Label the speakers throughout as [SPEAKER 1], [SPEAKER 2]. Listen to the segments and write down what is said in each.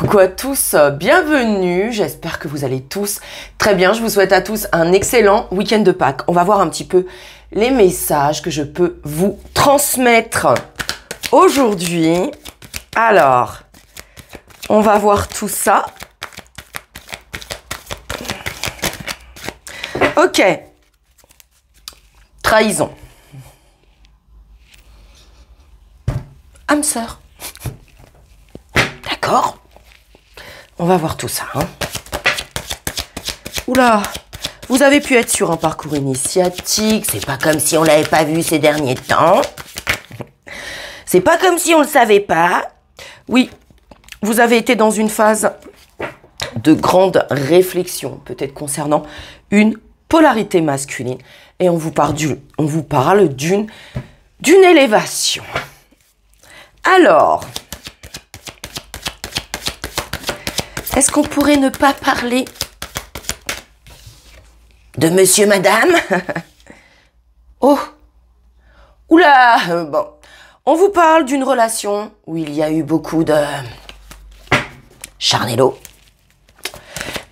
[SPEAKER 1] Coucou à tous, bienvenue, j'espère que vous allez tous très bien, je vous souhaite à tous un excellent week-end de Pâques. On va voir un petit peu les messages que je peux vous transmettre aujourd'hui. Alors, on va voir tout ça. Ok, trahison. Âme sœur. D'accord on va voir tout ça. Hein. Oula, vous avez pu être sur un parcours initiatique. C'est pas comme si on l'avait pas vu ces derniers temps. C'est pas comme si on le savait pas. Oui, vous avez été dans une phase de grande réflexion, peut-être concernant une polarité masculine. Et on vous parle on vous parle d'une, d'une élévation. Alors, Est-ce qu'on pourrait ne pas parler de monsieur, madame Oh Oula euh, Bon, on vous parle d'une relation où il y a eu beaucoup de... Charnello.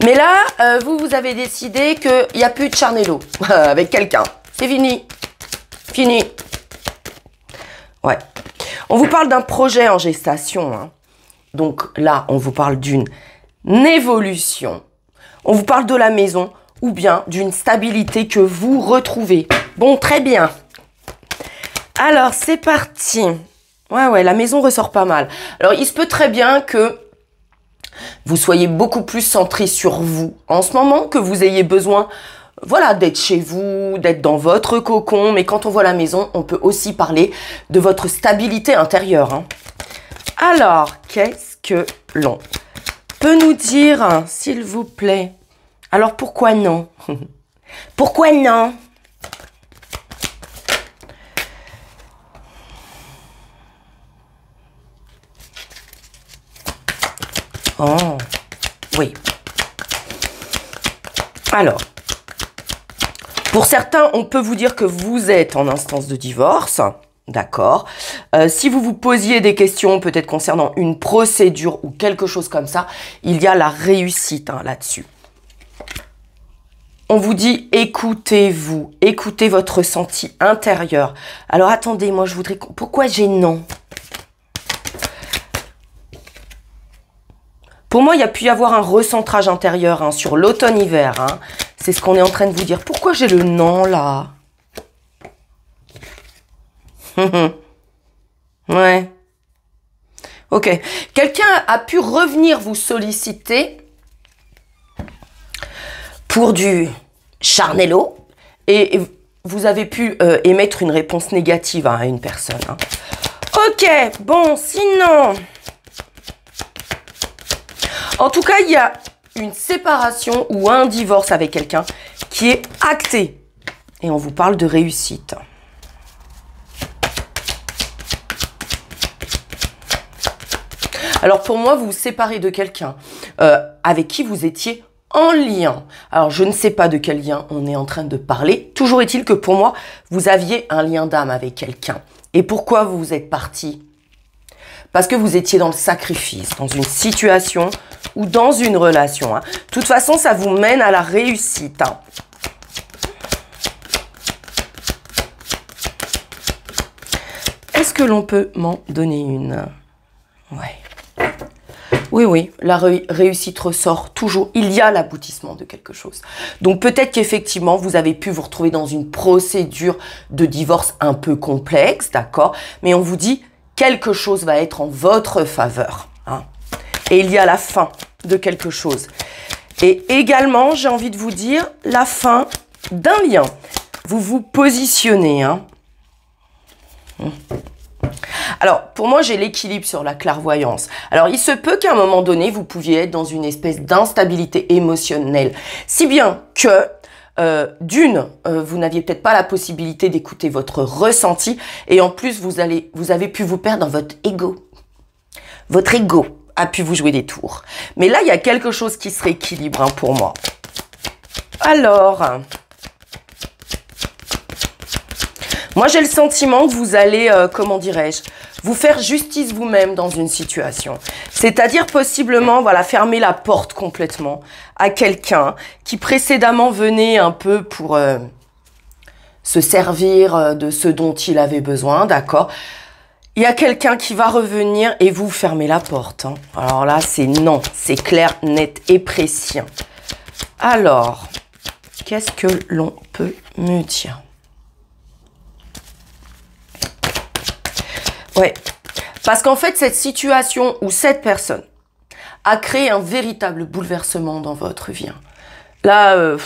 [SPEAKER 1] Mais là, euh, vous, vous avez décidé qu'il n'y a plus de Charnello avec quelqu'un. C'est fini. Fini. Ouais. On vous parle d'un projet en gestation. Hein. Donc là, on vous parle d'une évolution. On vous parle de la maison ou bien d'une stabilité que vous retrouvez. Bon, très bien. Alors, c'est parti. Ouais, ouais, la maison ressort pas mal. Alors, il se peut très bien que vous soyez beaucoup plus centré sur vous en ce moment, que vous ayez besoin voilà, d'être chez vous, d'être dans votre cocon. Mais quand on voit la maison, on peut aussi parler de votre stabilité intérieure. Hein. Alors, qu'est-ce que l'on peut nous dire, s'il vous plaît, alors pourquoi non Pourquoi non Oh, oui. Alors, pour certains, on peut vous dire que vous êtes en instance de divorce, d'accord euh, si vous vous posiez des questions peut-être concernant une procédure ou quelque chose comme ça, il y a la réussite hein, là-dessus. On vous dit écoutez-vous, écoutez votre ressenti intérieur. Alors attendez, moi je voudrais... Pourquoi j'ai non Pour moi, il y a pu y avoir un recentrage intérieur hein, sur l'automne-hiver. Hein. C'est ce qu'on est en train de vous dire. Pourquoi j'ai le non là Ouais. Ok. Quelqu'un a pu revenir vous solliciter pour du charnelot et vous avez pu euh, émettre une réponse négative à une personne. Hein. Ok, bon, sinon... En tout cas, il y a une séparation ou un divorce avec quelqu'un qui est acté. Et on vous parle de réussite. Alors pour moi, vous vous séparez de quelqu'un euh, avec qui vous étiez en lien. Alors je ne sais pas de quel lien on est en train de parler. Toujours est-il que pour moi, vous aviez un lien d'âme avec quelqu'un. Et pourquoi vous vous êtes parti Parce que vous étiez dans le sacrifice, dans une situation ou dans une relation. Hein. De toute façon, ça vous mène à la réussite. Hein. Est-ce que l'on peut m'en donner une Ouais. Oui, oui, la réussite ressort toujours. Il y a l'aboutissement de quelque chose. Donc peut-être qu'effectivement, vous avez pu vous retrouver dans une procédure de divorce un peu complexe, d'accord Mais on vous dit, quelque chose va être en votre faveur. Hein. Et il y a la fin de quelque chose. Et également, j'ai envie de vous dire, la fin d'un lien. Vous vous positionnez. Hein mmh. Alors, pour moi, j'ai l'équilibre sur la clairvoyance. Alors, il se peut qu'à un moment donné, vous pouviez être dans une espèce d'instabilité émotionnelle. Si bien que euh, d'une, euh, vous n'aviez peut-être pas la possibilité d'écouter votre ressenti, et en plus, vous, allez, vous avez pu vous perdre dans votre ego. Votre ego a pu vous jouer des tours. Mais là, il y a quelque chose qui se rééquilibre hein, pour moi. Alors, Moi, j'ai le sentiment que vous allez, euh, comment dirais-je, vous faire justice vous-même dans une situation. C'est-à-dire possiblement, voilà, fermer la porte complètement à quelqu'un qui précédemment venait un peu pour euh, se servir euh, de ce dont il avait besoin, d'accord il y a quelqu'un qui va revenir et vous fermez la porte. Hein. Alors là, c'est non, c'est clair, net et précis. Alors, qu'est-ce que l'on peut me dire Ouais. Parce qu'en fait, cette situation ou cette personne a créé un véritable bouleversement dans votre vie. Hein. Là, euh,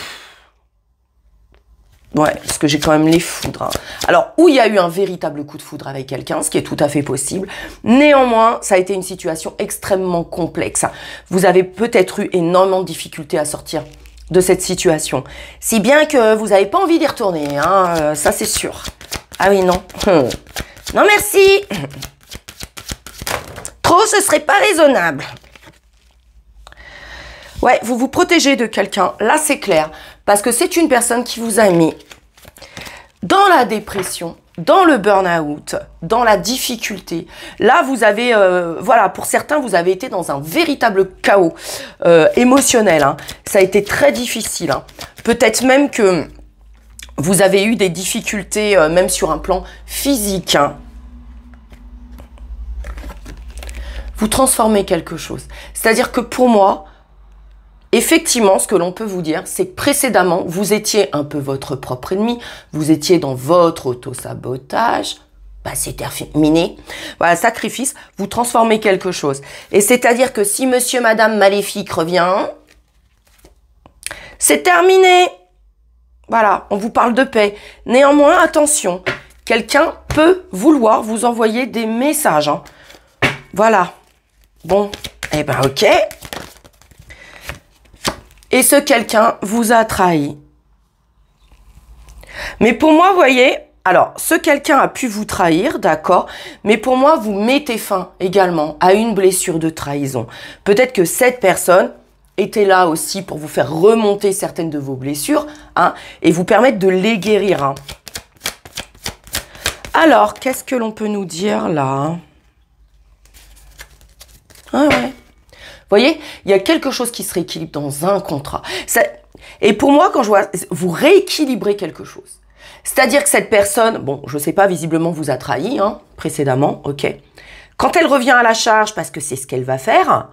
[SPEAKER 1] ouais, parce que j'ai quand même les foudres. Hein. Alors, où il y a eu un véritable coup de foudre avec quelqu'un, ce qui est tout à fait possible. Néanmoins, ça a été une situation extrêmement complexe. Hein. Vous avez peut-être eu énormément de difficultés à sortir de cette situation. Si bien que vous n'avez pas envie d'y retourner, euh, ça c'est sûr. Ah oui, non. Hmm. Non, merci. Trop, ce serait pas raisonnable. Ouais, vous vous protégez de quelqu'un. Là, c'est clair. Parce que c'est une personne qui vous a mis dans la dépression, dans le burn-out, dans la difficulté. Là, vous avez, euh, voilà, pour certains, vous avez été dans un véritable chaos euh, émotionnel. Hein. Ça a été très difficile. Hein. Peut-être même que vous avez eu des difficultés, euh, même sur un plan physique. Hein. Vous transformez quelque chose. C'est-à-dire que pour moi, effectivement, ce que l'on peut vous dire, c'est que précédemment, vous étiez un peu votre propre ennemi, vous étiez dans votre auto-sabotage, bah, c'est terminé. Voilà, sacrifice, vous transformez quelque chose. Et c'est-à-dire que si monsieur, madame maléfique revient, c'est terminé. Voilà, on vous parle de paix. Néanmoins, attention, quelqu'un peut vouloir vous envoyer des messages. Hein. Voilà. Bon, eh ben ok. Et ce quelqu'un vous a trahi. Mais pour moi, voyez, alors, ce quelqu'un a pu vous trahir, d'accord, mais pour moi, vous mettez fin également à une blessure de trahison. Peut-être que cette personne était là aussi pour vous faire remonter certaines de vos blessures hein, et vous permettre de les guérir. Hein. Alors, qu'est-ce que l'on peut nous dire là ah ouais. Vous voyez, il y a quelque chose qui se rééquilibre dans un contrat. et pour moi, quand je vois, vous rééquilibrez quelque chose. C'est-à-dire que cette personne, bon, je sais pas, visiblement vous a trahi hein, précédemment, ok. Quand elle revient à la charge, parce que c'est ce qu'elle va faire,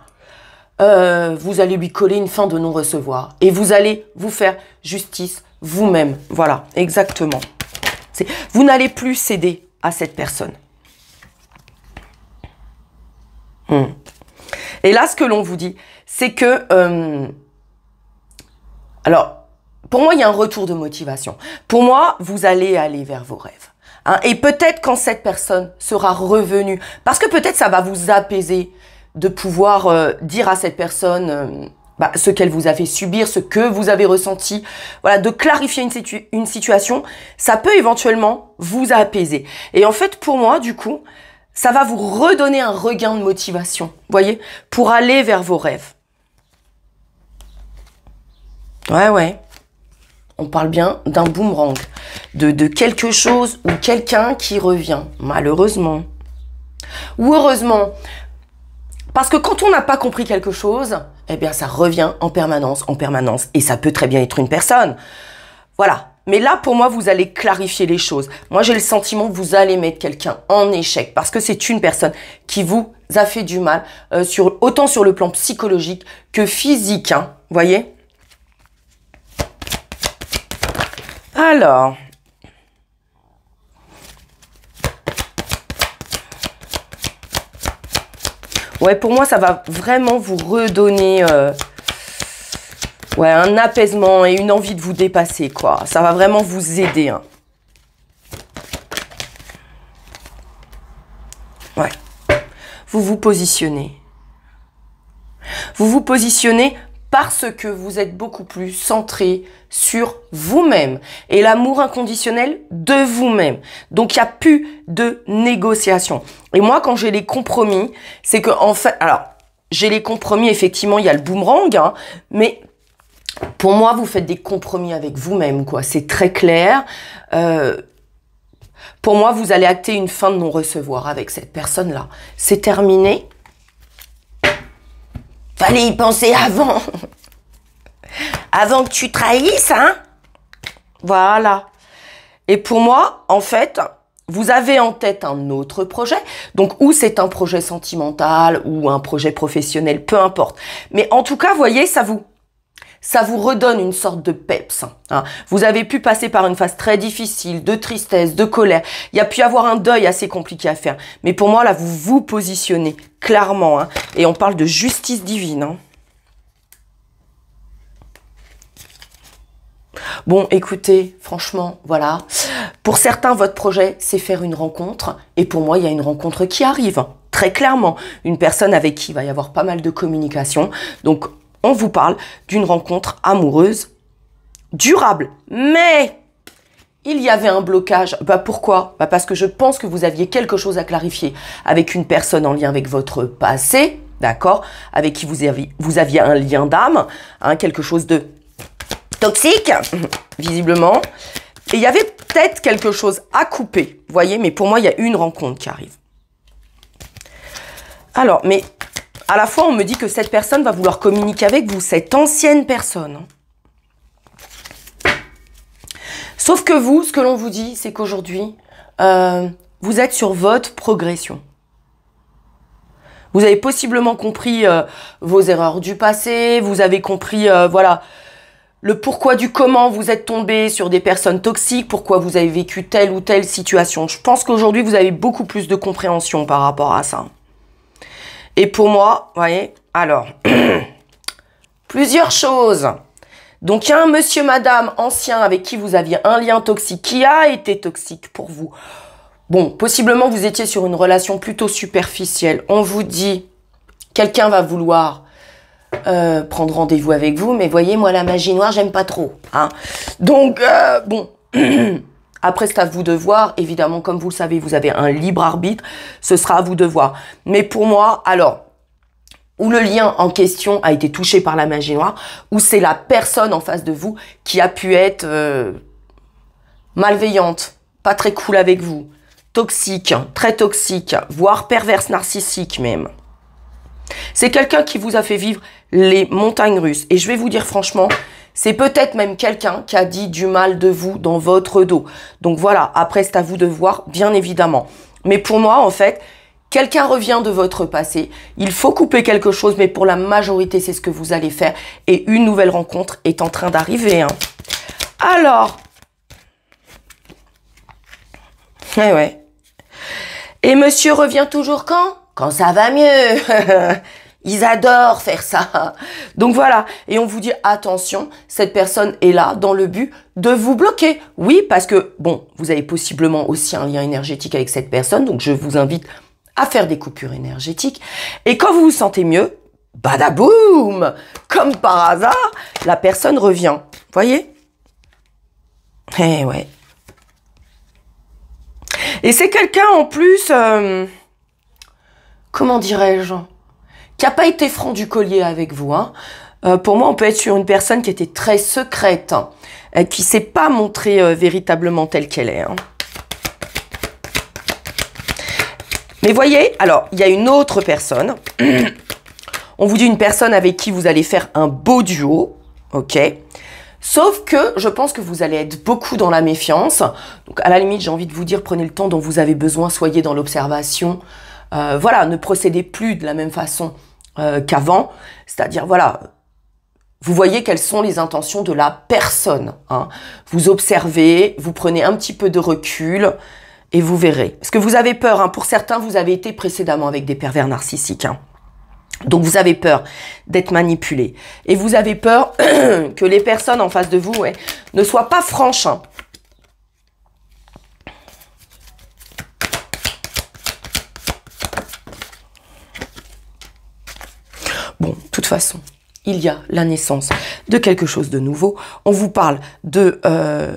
[SPEAKER 1] euh, vous allez lui coller une fin de non-recevoir. Et vous allez vous faire justice vous-même. Voilà, exactement. Vous n'allez plus céder à cette personne. Hmm. Et là, ce que l'on vous dit, c'est que... Euh, alors, pour moi, il y a un retour de motivation. Pour moi, vous allez aller vers vos rêves. Hein, et peut-être quand cette personne sera revenue, parce que peut-être ça va vous apaiser, de pouvoir euh, dire à cette personne euh, bah, ce qu'elle vous a fait subir, ce que vous avez ressenti, voilà, de clarifier une, situation, ça peut éventuellement vous apaiser. Et en fait, pour moi, du coup, ça va vous redonner un regain de motivation, voyez, pour aller vers vos rêves. Ouais, ouais. On parle bien d'un boomerang, de quelque chose ou quelqu'un qui revient, malheureusement. Ou heureusement, parce que quand on n'a pas compris quelque chose, eh bien ça revient en permanence, en permanence, et ça peut très bien être une personne. Voilà. Mais là, pour moi, vous allez clarifier les choses. Moi, j'ai le sentiment que vous allez mettre quelqu'un en échec parce que c'est une personne qui vous a fait du mal, euh, sur, autant sur le plan psychologique que physique. Vous hein. voyez Alors, Ouais, pour moi, ça va vraiment vous redonner euh, ouais, un apaisement et une envie de vous dépasser, quoi. Ça va vraiment vous aider. Hein. Ouais. Vous vous positionnez. Vous vous positionnez parce que vous êtes beaucoup plus centré sur vous-même et l'amour inconditionnel de vous-même. Donc il n'y a plus de négociation. Et moi quand j'ai les compromis, c'est que en fait, alors j'ai les compromis effectivement, il y a le boomerang, hein, mais pour moi vous faites des compromis avec vous-même quoi. C'est très clair. Euh, pour moi, vous allez acter une fin de non-recevoir avec cette personne-là. C'est terminé. Fallait y penser avant. Avant que tu trahisses, hein Voilà. Et pour moi, en fait, vous avez en tête un autre projet, donc ou c'est un projet sentimental ou un projet professionnel, peu importe. Mais en tout cas, voyez, ça vous ça vous redonne une sorte de peps. Hein. Vous avez pu passer par une phase très difficile, de tristesse, de colère. Il y a pu avoir un deuil assez compliqué à faire. Mais pour moi, là, vous vous positionnez clairement. Hein. Et on parle de justice divine. Hein. Bon, écoutez, franchement, voilà. Pour certains, votre projet, c'est faire une rencontre. Et pour moi, il y a une rencontre qui arrive. Hein. Très clairement, une personne avec qui il va y avoir pas mal de communication. Donc, on vous parle d'une rencontre amoureuse durable. Mais il y avait un blocage. Bah pourquoi Bah parce que je pense que vous aviez quelque chose à clarifier avec une personne en lien avec votre passé, d'accord Avec qui vous aviez, un lien d'âme, hein, quelque chose de toxique, visiblement. Et il y avait peut-être quelque chose à couper, vous voyez Mais pour moi, il y a une rencontre qui arrive. Alors, mais à la fois, on me dit que cette personne va vouloir communiquer avec vous, cette ancienne personne. Sauf que vous, ce que l'on vous dit, c'est qu'aujourd'hui, euh, vous êtes sur votre progression. Vous avez possiblement compris euh, vos erreurs du passé, vous avez compris, euh, voilà, le pourquoi du comment vous êtes tombé sur des personnes toxiques, pourquoi vous avez vécu telle ou telle situation. Je pense qu'aujourd'hui, vous avez beaucoup plus de compréhension par rapport à ça. Et pour moi, voyez, alors, plusieurs choses. Donc il y a un monsieur, madame, ancien avec qui vous aviez un lien toxique, qui a été toxique pour vous. Bon, possiblement vous étiez sur une relation plutôt superficielle. On vous dit, quelqu'un va vouloir euh, prendre rendez-vous avec vous, mais voyez, moi la magie noire, j'aime pas trop. Hein. Donc euh, bon. Après, c'est à vous de voir. Évidemment, comme vous le savez, vous avez un libre arbitre. Ce sera à vous de voir. Mais pour moi, alors, où le lien en question a été touché par la magie noire, ou c'est la personne en face de vous qui a pu être euh, malveillante, pas très cool avec vous, toxique, hein, très toxique, voire perverse narcissique même. C'est quelqu'un qui vous a fait vivre les montagnes russes. Et je vais vous dire franchement, c'est peut-être même quelqu'un qui a dit du mal de vous dans votre dos. Donc voilà, après c'est à vous de voir, bien évidemment. Mais pour moi, en fait, Quelqu'un revient de votre passé, il faut couper quelque chose, mais pour la majorité, c'est ce que vous allez faire. Et une nouvelle rencontre est en train d'arriver. Hein. Alors, eh ouais. Et monsieur revient toujours quand Quand ça va mieux. Ils adorent faire ça. Donc voilà, et on vous dit attention, cette personne est là dans le but de vous bloquer. Oui, parce que, bon, vous avez possiblement aussi un lien énergétique avec cette personne, donc je vous invite à faire des coupures énergétiques. Et quand vous vous sentez mieux, badaboum Comme par hasard, la personne revient. Voyez Eh ouais. Et c'est quelqu'un en plus, euh, comment dirais-je, qui n'a pas été franc du collier avec vous. Hein. Euh, pour moi, on peut être sur une personne qui était très secrète, qui hein, qui s'est pas montrée euh, véritablement telle qu'elle est. Hein. Mais voyez, alors, il y a une autre personne. On vous dit une personne avec qui vous allez faire un beau duo, ok Sauf que je pense que vous allez être beaucoup dans la méfiance. Donc à la limite, j'ai envie de vous dire, prenez le temps dont vous avez besoin, soyez dans l'observation. Euh, voilà, ne procédez plus de la même façon euh, qu'avant. C'est-à-dire, voilà, vous voyez quelles sont les intentions de la personne. Hein. Vous observez, vous prenez un petit peu de recul, et vous verrez. Parce que vous avez peur, hein. pour certains, vous avez été précédemment avec des pervers narcissiques. Hein. Donc vous avez peur d'être manipulé. Et vous avez peur que les personnes en face de vous ne soient pas franches. Hein. Bon, de toute façon, il y a la naissance de quelque chose de nouveau. On vous parle de... Euh,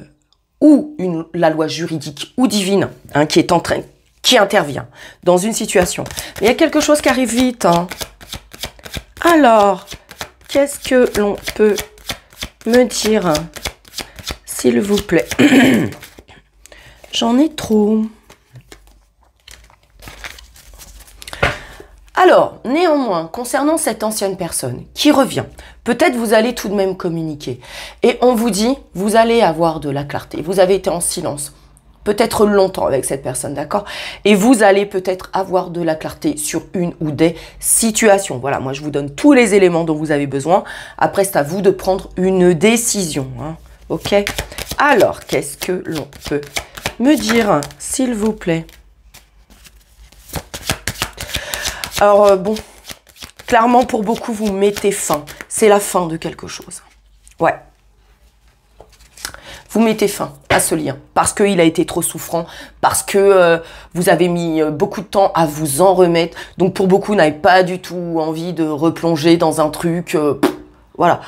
[SPEAKER 1] ou la loi juridique ou divine hein, qui est en train, qui intervient dans une situation. Il y a quelque chose qui arrive vite. Hein. Alors, qu'est-ce que l'on peut me dire, hein, s'il vous plaît J'en ai trop. Alors, néanmoins, concernant cette ancienne personne qui revient, peut-être vous allez tout de même communiquer. Et on vous dit, vous allez avoir de la clarté. Vous avez été en silence peut-être longtemps avec cette personne, d'accord Et vous allez peut-être avoir de la clarté sur une ou des situations. Voilà, moi je vous donne tous les éléments dont vous avez besoin. Après, c'est à vous de prendre une décision, hein. ok Alors, qu'est-ce que l'on peut me dire, s'il vous plaît Alors euh, bon, clairement pour beaucoup, vous mettez fin. C'est la fin de quelque chose. Ouais. Vous mettez fin à ce lien parce qu'il a été trop souffrant, parce que euh, vous avez mis euh, beaucoup de temps à vous en remettre. Donc pour beaucoup, n'avez pas du tout envie de replonger dans un truc, voilà,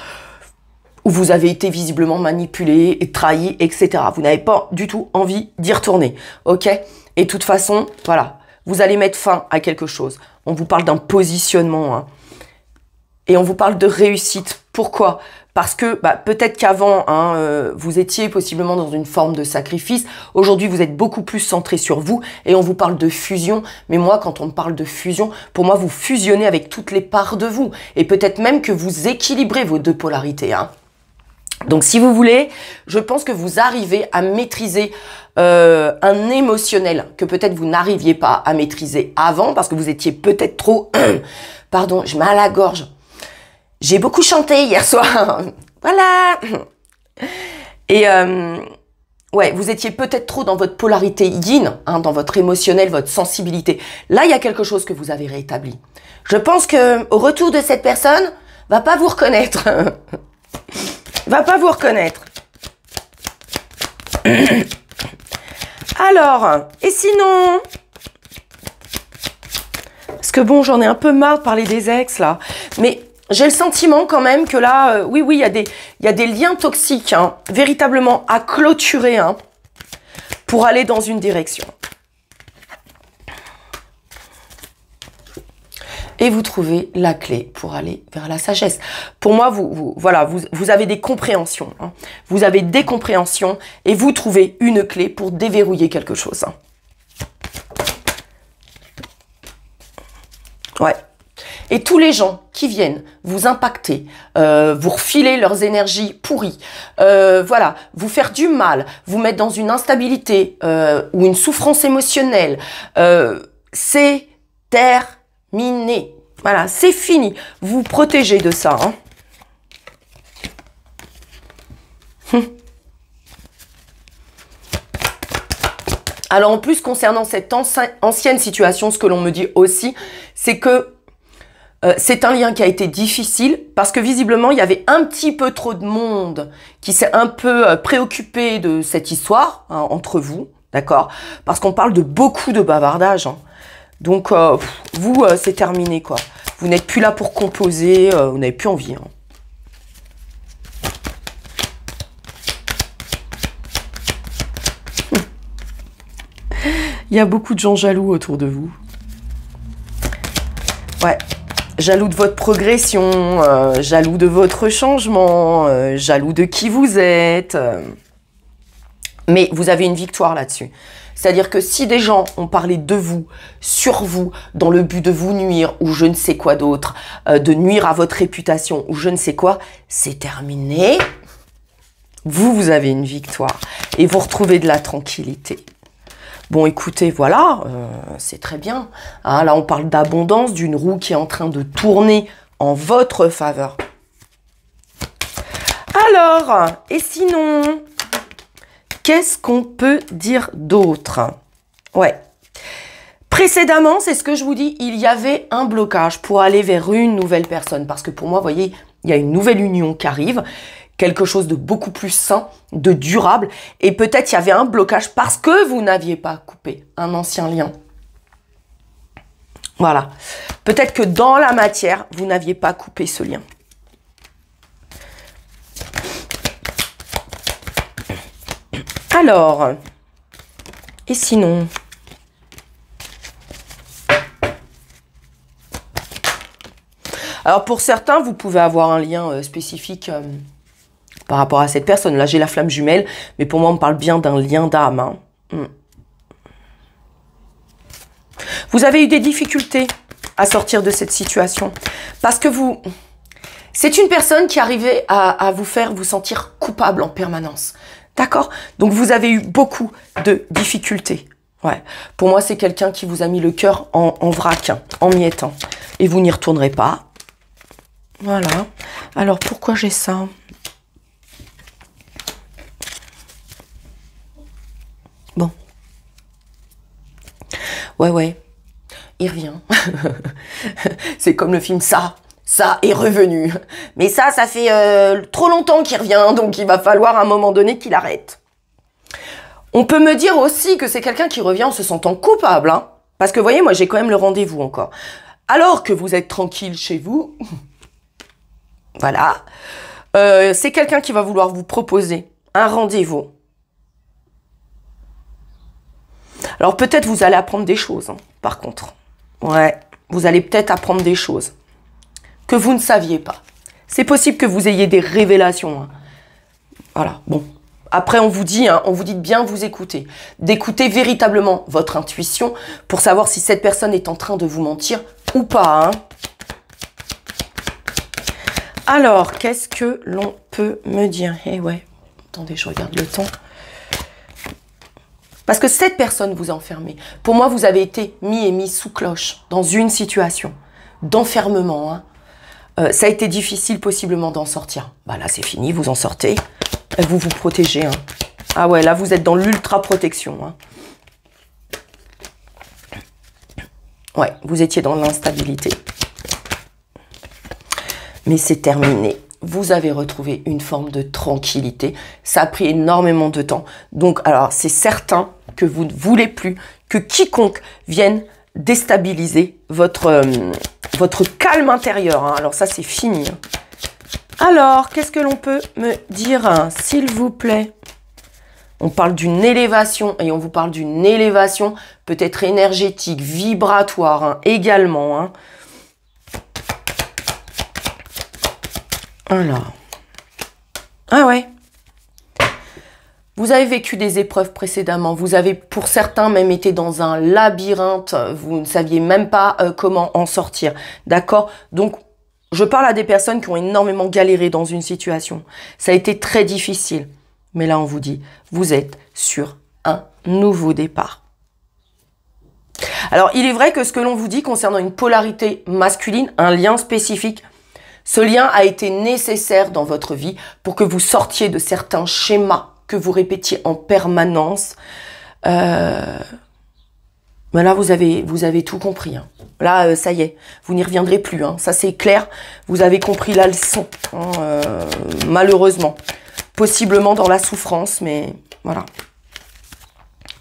[SPEAKER 1] où vous avez été visiblement manipulé, et trahi, etc. Vous n'avez pas du tout envie d'y retourner, ok Et de toute façon, voilà, vous allez mettre fin à quelque chose. On vous parle d'un positionnement. Hein. Et on vous parle de réussite. Pourquoi parce que bah, peut-être qu'avant, hein, euh, vous étiez possiblement dans une forme de sacrifice. Aujourd'hui, vous êtes beaucoup plus centré sur vous et on vous parle de fusion. Mais moi, quand on me parle de fusion, pour moi, vous fusionnez avec toutes les parts de vous. Et peut-être même que vous équilibrez vos deux polarités. Hein. Donc si vous voulez, je pense que vous arrivez à maîtriser euh, un émotionnel que peut-être vous n'arriviez pas à maîtriser avant parce que vous étiez peut-être trop... Pardon, je mets à la gorge. J'ai beaucoup chanté hier soir. voilà. Et euh, ouais, vous étiez peut-être trop dans votre polarité yin, hein, dans votre émotionnel, votre sensibilité. Là, il y a quelque chose que vous avez rétabli. Je pense que au retour de cette personne, va pas vous reconnaître. va pas vous reconnaître. Alors, et sinon Parce que bon, j'en ai un peu marre de parler des ex là. Mais j'ai le sentiment quand même que là, euh, oui, oui, il y, a des, liens toxiques, hein, véritablement à clôturer, hein, pour aller dans une direction. et vous trouvez la clé pour aller vers la sagesse. Pour moi, vous, voilà, vous, avez des compréhensions. Hein. Vous avez des compréhensions et vous trouvez une clé pour déverrouiller quelque chose. Hein. Ouais. Et tous les gens qui viennent vous impacter, euh, vous refiler leurs énergies pourries, euh, voilà, vous faire du mal, vous mettre dans une instabilité euh, ou une souffrance émotionnelle, c'est terre miné. Voilà, c'est fini. Vous, vous protégez de ça. Hein. Alors en plus concernant cette ancienne situation, ce que l'on me dit aussi, c'est que euh, c'est un lien qui a été difficile parce que visiblement il y avait un petit peu trop de monde qui s'est un peu euh, préoccupé de cette histoire hein, entre vous, d'accord Parce qu'on parle de beaucoup de bavardage. Hein. Donc, euh, vous, euh, c'est terminé, quoi. Vous n'êtes plus là pour composer, euh, vous n'avez plus envie. Hein. Il y a beaucoup de gens jaloux autour de vous. Ouais. Jaloux de votre progression, jaloux de votre changement, jaloux de qui vous êtes. Mais vous avez une victoire là-dessus. C'est-à-dire que si des gens ont parlé de vous, sur vous, dans le but de vous nuire ou je ne sais quoi d'autre, euh, de nuire à votre réputation ou je ne sais quoi, c'est terminé. Vous, vous avez une victoire et vous retrouvez de la tranquillité. Bon, écoutez, voilà, euh, c'est très bien. Hein, là, on parle d'abondance, d'une roue qui est en train de tourner en votre faveur. Alors, et sinon Qu'est-ce qu'on peut dire d'autre Ouais. Précédemment, c'est ce que je vous dis, il y avait un blocage pour aller vers une nouvelle personne. Parce que pour moi, vous voyez, il y a une nouvelle union qui arrive, quelque chose de beaucoup plus sain, de durable. Et peut-être il y avait un blocage parce que vous n'aviez pas coupé un ancien lien. Voilà. Peut-être que dans la matière, vous n'aviez pas coupé ce lien. Alors, et sinon Alors pour certains, vous pouvez avoir un lien euh, spécifique euh, par rapport à cette personne. Là, j'ai la flamme jumelle, mais pour moi, on parle bien d'un lien d'âme. Hein. Hmm. Vous avez eu des difficultés à sortir de cette situation parce que vous... C'est une personne qui arrivait à vous faire vous sentir coupable en permanence. D'accord Donc vous avez eu beaucoup de difficultés. Ouais. Pour moi, c'est quelqu'un qui vous a mis le cœur en, vrac, en miettant. Et vous n'y retournerez pas. Voilà. Alors pourquoi j'ai ça Bon. Ouais, ouais. Il revient. c'est comme le film Ça ça est revenu. Mais ça, ça fait euh, trop longtemps qu'il revient, donc il va falloir à un moment donné qu'il arrête. On peut me dire aussi que c'est quelqu'un qui revient en se sentant coupable, hein. parce que voyez, moi j'ai quand même le rendez-vous encore. Alors que vous êtes tranquille chez vous, voilà, euh, c'est quelqu'un qui va vouloir vous proposer un rendez-vous. Alors peut-être vous allez apprendre des choses, hein, par contre. Ouais, vous allez peut-être apprendre des choses que vous ne saviez pas. C'est possible que vous ayez des révélations. Hein. Voilà, bon. Après, on vous dit, hein, on vous dit de bien vous écouter, d'écouter véritablement votre intuition pour savoir si cette personne est en train de vous mentir ou pas. Hein. Alors, qu'est-ce que l'on peut me dire Eh ouais, attendez, je regarde le temps. Parce que cette personne vous a enfermé. Pour moi, vous avez été mis et mis sous cloche dans une situation d'enfermement. Euh, ça a été difficile possiblement d'en sortir. Bah, là, c'est fini, vous en sortez. Vous vous protégez. Hein. Ah ouais, là, vous êtes dans l'ultra-protection. Hein. Ouais, vous étiez dans l'instabilité. Mais c'est terminé. Vous avez retrouvé une forme de tranquillité. Ça a pris énormément de temps. Donc, alors, c'est certain que vous ne voulez plus que quiconque vienne déstabiliser votre, euh, votre calme intérieur. Hein. Alors ça, c'est fini. Hein. Alors, qu'est-ce que l'on peut me dire, hein, s'il vous plaît on parle d'une élévation et on vous parle d'une élévation peut-être énergétique, vibratoire également. Alors. Ah ouais. Vous avez vécu des épreuves précédemment, vous avez pour certains même été dans un labyrinthe, vous ne saviez même pas euh, comment en sortir. D'accord Donc je parle à des personnes qui ont énormément galéré dans une situation. Ça a été très difficile. Mais là on vous dit, vous êtes sur un nouveau départ. Alors il est vrai que ce que l'on vous dit concernant une polarité masculine, un lien spécifique, ce lien a été nécessaire dans votre vie pour que vous sortiez de certains schémas que vous répétiez en permanence. Euh, ben là, vous avez, vous avez tout compris. Hein. Là, euh, ça y est, vous n'y reviendrez plus. Hein. Ça, c'est clair. Vous avez compris la leçon, hein, euh, malheureusement. Possiblement dans la souffrance, mais voilà.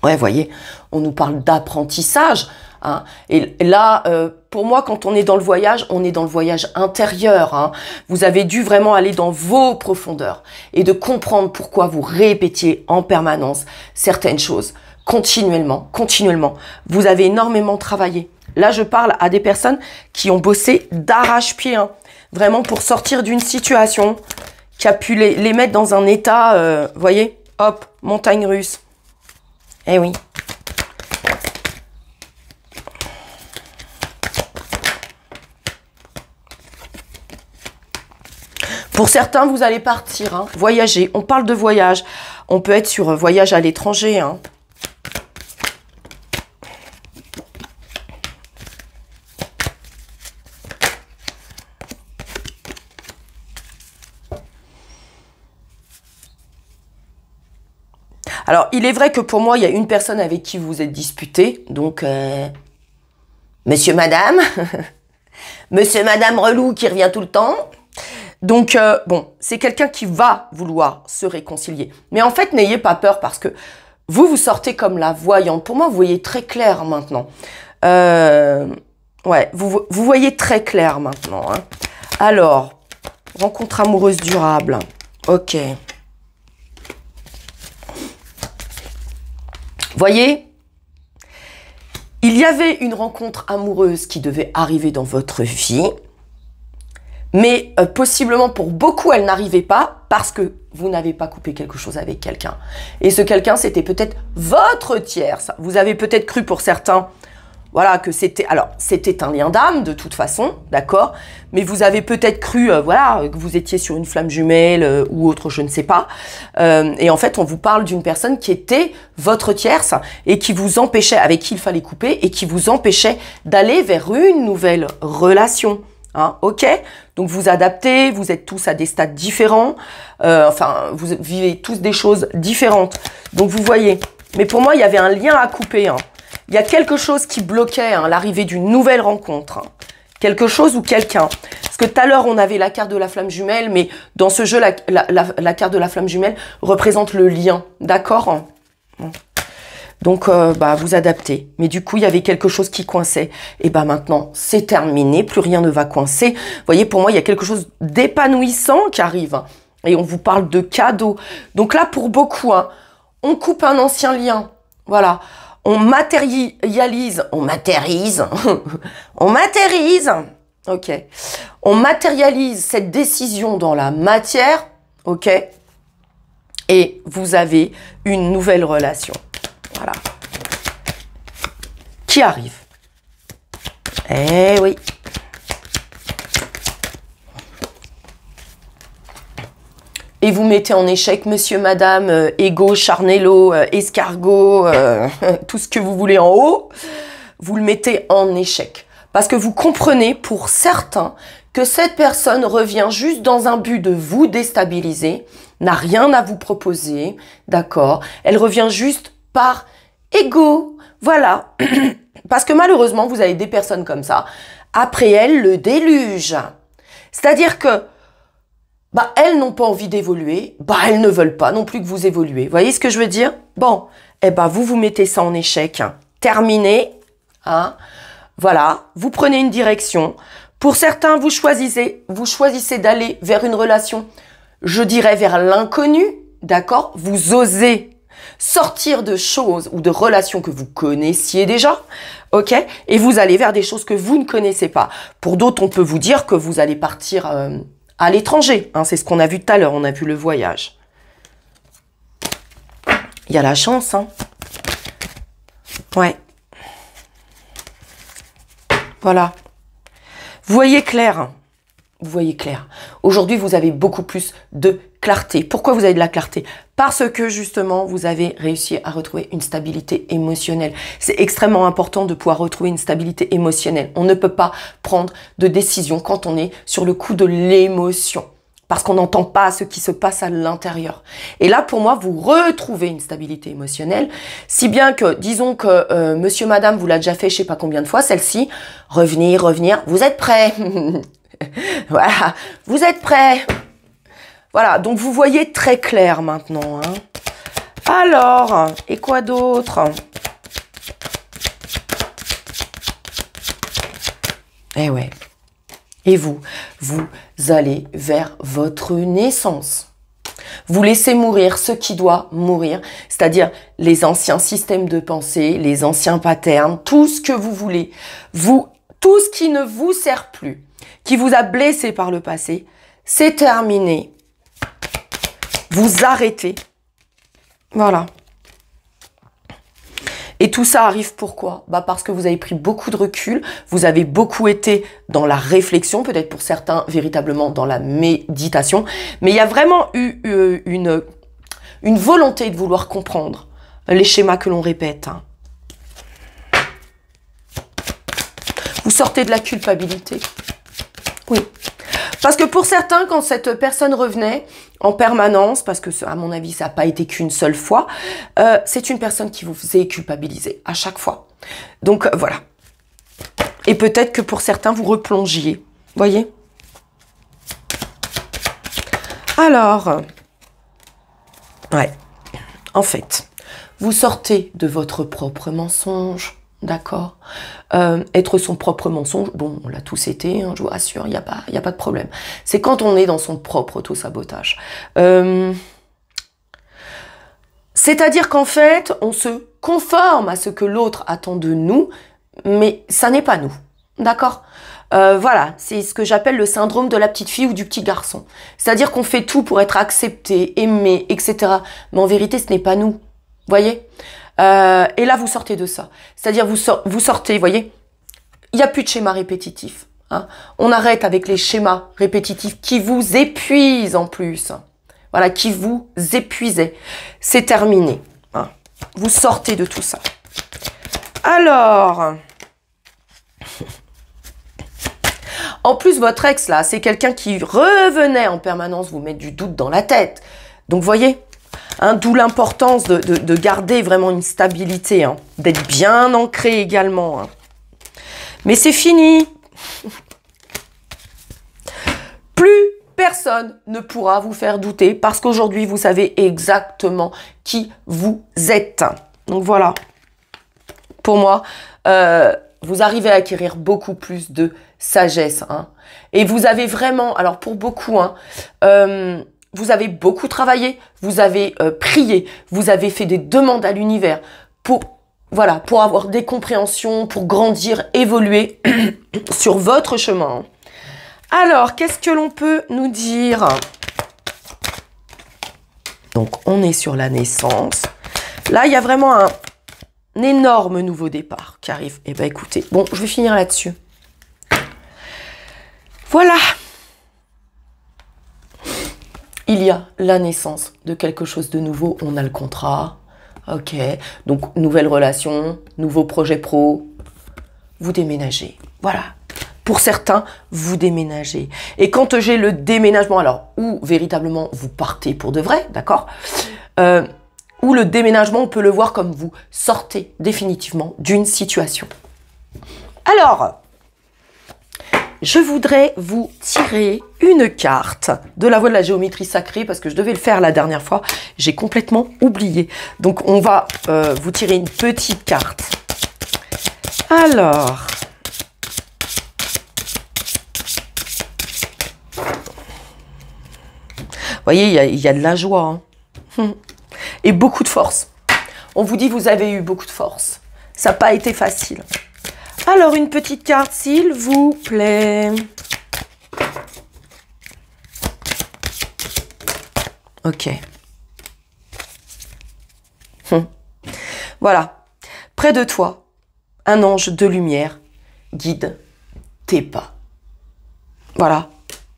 [SPEAKER 1] Ouais, voyez, on nous parle d'apprentissage. Hein. Et là, euh, pour moi, quand on est dans le voyage, on est dans le voyage intérieur. Hein. Vous avez dû vraiment aller dans vos profondeurs et de comprendre pourquoi vous répétiez en permanence certaines choses continuellement, continuellement. Vous avez énormément travaillé. Là, je parle à des personnes qui ont bossé d'arrache-pied, hein. vraiment pour sortir d'une situation qui a pu les, mettre dans un état, vous euh, voyez, hop, montagne russe. Eh oui, Pour certains, vous allez partir, hein. voyager. On parle de voyage. On peut être sur voyage à l'étranger. Hein. Alors, il est vrai que pour moi, il y a une personne avec qui vous êtes disputé. Donc, euh, monsieur, madame. monsieur, madame relou qui revient tout le temps. Donc, euh, bon, c'est quelqu'un qui va vouloir se réconcilier. Mais en fait, n'ayez pas peur parce que vous, vous sortez comme la voyante. Pour moi, vous voyez très clair maintenant. Euh, ouais, vous, voyez très clair maintenant. Hein. Alors, rencontre amoureuse durable. Ok. Voyez Il y avait une rencontre amoureuse qui devait arriver dans votre vie mais euh, possiblement pour beaucoup, elle n'arrivait pas parce que vous n'avez pas coupé quelque chose avec quelqu'un. Et ce quelqu'un, c'était peut-être votre tierce. Vous avez peut-être cru pour certains, voilà, que c'était... Alors, c'était un lien d'âme, de toute façon, d'accord Mais vous avez peut-être cru, euh, voilà, que vous étiez sur une flamme jumelle euh, ou autre, je ne sais pas. et en fait, on vous parle d'une personne qui était votre tierce et qui vous empêchait, avec qui il fallait couper, et qui vous empêchait d'aller vers une nouvelle relation. Hein, ok, donc vous adaptez, vous êtes tous à des stades différents, euh, enfin vous vivez tous des choses différentes. Donc vous voyez, mais pour moi il y avait un lien à couper. Hein. Il y a quelque chose qui bloquait hein, l'arrivée d'une nouvelle rencontre, quelque chose ou quelqu'un. Parce que tout à l'heure on avait la carte de la flamme jumelle, mais dans ce jeu la, la carte de la flamme jumelle représente le lien, d'accord donc, euh, bah, vous adaptez. Mais du coup, il y avait quelque chose qui coinçait. Et bah maintenant, c'est terminé, plus rien ne va coincer. Vous voyez, pour moi, il y a quelque chose d'épanouissant qui arrive. Et on vous parle de cadeaux. Donc là, pour beaucoup, hein, on coupe un ancien lien. Voilà. On matérialise. On matérise. on matérise. Ok. On matérialise cette décision dans la matière. Ok. Et vous avez une nouvelle relation. Qui arrive Eh oui. Et vous mettez en échec monsieur, madame, euh, ego, charnello, euh, escargot, euh, tout ce que vous voulez en haut. Vous le mettez en échec. Parce que vous comprenez pour certains que cette personne revient juste dans un but de vous déstabiliser, n'a rien à vous proposer, d'accord Elle revient juste par Égo, Voilà. Parce que malheureusement, vous avez des personnes comme ça. Après elles, le déluge. C'est-à-dire que bah, elles n'ont pas envie d'évoluer, bah, elles ne veulent pas non plus que vous évoluez. Vous voyez ce que je veux dire Bon, eh ben, vous vous mettez ça en échec. Terminé. Hein voilà, vous prenez une direction. Pour certains, vous choisissez, vous choisissez d'aller vers une relation, je dirais vers l'inconnu, d'accord Vous osez sortir de choses ou de relations que vous connaissiez déjà, ok Et vous allez vers des choses que vous ne connaissez pas. Pour d'autres, on peut vous dire que vous allez partir euh, à l'étranger. Hein, c'est ce qu'on a vu tout à l'heure, on a vu le voyage. Il y a la chance, hein Ouais. Voilà. Vous voyez clair hein. vous voyez clair. Aujourd'hui, vous avez beaucoup plus de clarté. Pourquoi vous avez de la clarté parce que justement, vous avez réussi à retrouver une stabilité émotionnelle. C'est extrêmement important de pouvoir retrouver une stabilité émotionnelle. On ne peut pas prendre de décision quand on est sur le coup de l'émotion parce qu'on n'entend pas ce qui se passe à l'intérieur. Et là, pour moi, vous retrouvez une stabilité émotionnelle, si bien que, disons que euh, monsieur, madame, vous l'a déjà fait je sais pas combien de fois, celle-ci, revenir, revenir, vous êtes prêt. voilà, vous êtes prêt. Voilà, donc vous voyez très clair maintenant. Hein. Alors, et quoi d'autre Eh ouais. Et vous, vous allez vers votre naissance. Vous laissez mourir ce qui doit mourir, c'est-à-dire les anciens systèmes de pensée, les anciens patterns, tout ce que vous voulez, vous, tout ce qui ne vous sert plus, qui vous a blessé par le passé, c'est terminé vous arrêtez. Voilà. Et tout ça arrive pourquoi bah Parce que vous avez pris beaucoup de recul, vous avez beaucoup été dans la réflexion, peut-être pour certains véritablement dans la méditation, mais il y a vraiment eu, euh, une, une volonté de vouloir comprendre les schémas que l'on répète. Hein. Vous sortez de la culpabilité. Oui, parce que pour certains, quand cette personne revenait en permanence, parce que à mon avis ça n'a pas été qu'une seule fois, euh, c'est une personne qui vous faisait culpabiliser à chaque fois. Donc euh, voilà. Et peut-être que pour certains, vous replongiez. Voyez Alors, ouais, en fait, vous sortez de votre propre mensonge, D'accord euh, Être son propre mensonge, bon, on l'a tous été, hein, je vous rassure, il n'y a, pas, a pas de problème. C'est quand on est dans son propre auto-sabotage. Euh, c'est-à-dire qu'en fait, on se conforme à ce que l'autre attend de nous, mais ça n'est pas nous. D'accord euh, voilà, c'est ce que j'appelle le syndrome de la petite fille ou du petit garçon. C'est-à-dire qu'on fait tout pour être accepté, aimé, etc. Mais en vérité, ce n'est pas nous. Voyez euh, et là, vous sortez de ça. C'est-à-dire, vous, sortez, vous voyez, il n'y a plus de schéma répétitif. Hein. On arrête avec les schémas répétitifs qui vous épuisent en plus. Voilà, qui vous épuisaient. C'est terminé. Hein. Vous sortez de tout ça. Alors... En plus, votre ex, là, c'est quelqu'un qui revenait en permanence vous mettre du doute dans la tête. Donc, voyez, Hein, d'où l'importance de, garder vraiment une stabilité, hein. d'être bien ancré également. Hein. Mais c'est fini. Plus personne ne pourra vous faire douter parce qu'aujourd'hui, vous savez exactement qui vous êtes. Donc voilà, pour moi, euh, vous arrivez à acquérir beaucoup plus de sagesse. Et vous avez vraiment, alors pour beaucoup, euh, vous avez beaucoup travaillé, vous avez euh, prié, vous avez fait des demandes à l'univers pour voilà, pour avoir des compréhensions, pour grandir, évoluer sur votre chemin. Alors, qu'est-ce que l'on peut nous dire Donc, on est sur la naissance. Là, il y a vraiment un, un énorme nouveau départ qui arrive. Eh bien, écoutez, bon, je vais finir là-dessus. Voilà il y a la naissance de quelque chose de nouveau. On a le contrat. Ok. Donc, nouvelle relation, nouveau projet pro. Vous déménagez. Voilà. Pour certains, vous déménagez. Et quand j'ai le déménagement, alors, ou véritablement vous partez pour de vrai, d'accord euh, Ou le déménagement, on peut le voir comme vous sortez définitivement d'une situation. Alors, je voudrais vous tirer une carte de la voie de la géométrie sacrée parce que je devais le faire la dernière fois. J'ai complètement oublié. Donc, on va euh, vous tirer une petite carte. Alors... Vous voyez, il y, a de la joie. Hein. Hum. Et beaucoup de force. On vous dit, vous avez eu beaucoup de force. Ça n'a pas été facile. Alors, une petite carte, s'il vous plaît. Ok. Hum. Voilà. Près de toi, un ange de lumière guide tes pas. Voilà.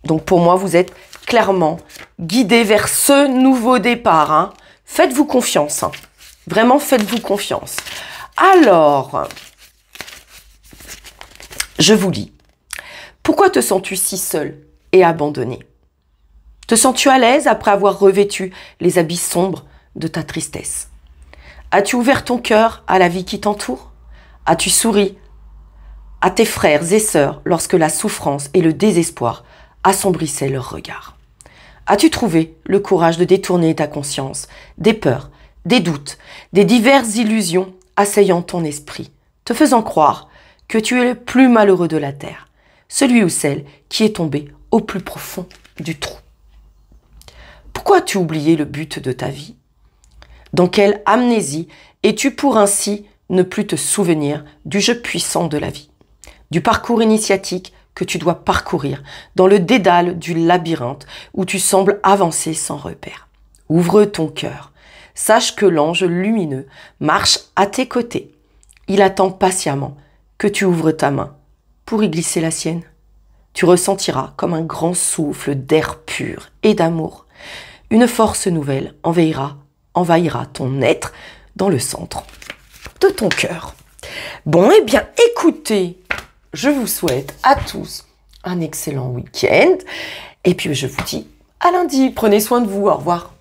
[SPEAKER 1] Donc pour moi, vous êtes clairement guidé vers ce nouveau départ. Hein. Faites-vous confiance. Hein. Vraiment, faites-vous confiance. Alors, je vous lis. Pourquoi te sens-tu si seul et abandonné Te sens-tu à l'aise après avoir revêtu les habits sombres de ta tristesse As-tu ouvert ton cœur à la vie qui t'entoure As-tu souri à tes frères et sœurs lorsque la souffrance et le désespoir assombrissaient leurs regards As-tu trouvé le courage de détourner ta conscience des peurs, des doutes, des diverses illusions assaillant ton esprit, te faisant croire que tu es le plus malheureux de la terre, celui ou celle qui est tombé au plus profond du trou. Pourquoi as-tu oublié le but de ta vie Dans quelle amnésie es-tu pour ainsi ne plus te souvenir du jeu puissant de la vie, du parcours initiatique que tu dois parcourir dans le dédale du labyrinthe où tu sembles avancer sans repère. Ouvre ton cœur. Sache que l'ange lumineux marche à tes côtés. Il attend patiemment que tu ouvres ta main pour y glisser la sienne. Tu ressentiras comme un grand souffle d'air pur et d'amour. Une force nouvelle envahira, envahira ton être dans le centre de ton cœur. Bon, eh bien, écoutez, je vous souhaite à tous un excellent week-end. Et puis, je vous dis à lundi. Prenez soin de vous. Au revoir.